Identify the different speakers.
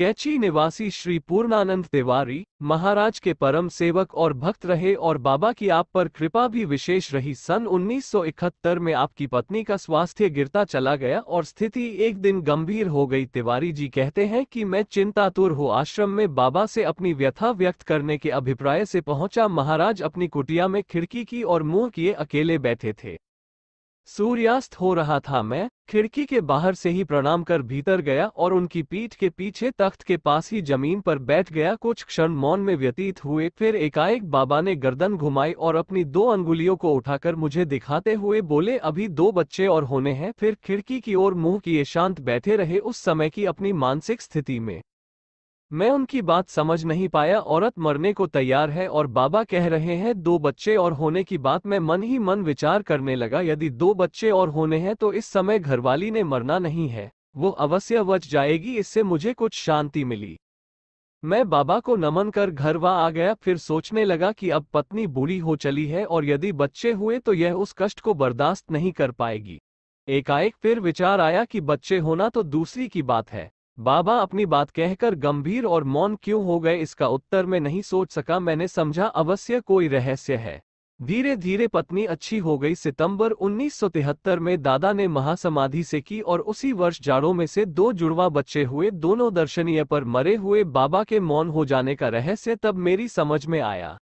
Speaker 1: कैची निवासी श्री पूर्णानंद तिवारी महाराज के परम सेवक और भक्त रहे और बाबा की आप पर कृपा भी विशेष रही सन 1971 में आपकी पत्नी का स्वास्थ्य गिरता चला गया और स्थिति एक दिन गंभीर हो गई तिवारी जी कहते हैं कि मैं चिंतातुर हूँ आश्रम में बाबा से अपनी व्यथा व्यक्त करने के अभिप्राय से पहुंचा महाराज अपनी कुटिया में खिड़की की और मुंह किए अकेले बैठे थे सूर्यास्त हो रहा था मैं खिड़की के बाहर से ही प्रणाम कर भीतर गया और उनकी पीठ के पीछे तख्त के पास ही जमीन पर बैठ गया कुछ क्षण मौन में व्यतीत हुए फिर एकाएक बाबा ने गर्दन घुमाई और अपनी दो अंगुलियों को उठाकर मुझे दिखाते हुए बोले अभी दो बच्चे और होने हैं फिर खिड़की की ओर मुंह किए शांत बैठे रहे उस समय की अपनी मानसिक स्थिति में मैं उनकी बात समझ नहीं पाया औरत मरने को तैयार है और बाबा कह रहे हैं दो बच्चे और होने की बात मैं मन ही मन विचार करने लगा यदि दो बच्चे और होने हैं तो इस समय घरवाली ने मरना नहीं है वो अवश्य बच जाएगी इससे मुझे कुछ शांति मिली मैं बाबा को नमन कर घर वा आ गया फिर सोचने लगा कि अब पत्नी बूढ़ी हो चली है और यदि बच्चे हुए तो यह उस कष्ट को बर्दाश्त नहीं कर पाएगी एकाएक फिर विचार आया कि बच्चे होना तो दूसरी की बात है बाबा अपनी बात कहकर गंभीर और मौन क्यों हो गए इसका उत्तर मैं नहीं सोच सका मैंने समझा अवश्य कोई रहस्य है धीरे धीरे पत्नी अच्छी हो गई सितंबर 1973 में दादा ने महासमाधि से की और उसी वर्ष जाड़ों में से दो जुड़वा बच्चे हुए दोनों दर्शनीय पर मरे हुए बाबा के मौन हो जाने का रहस्य तब मेरी समझ में आया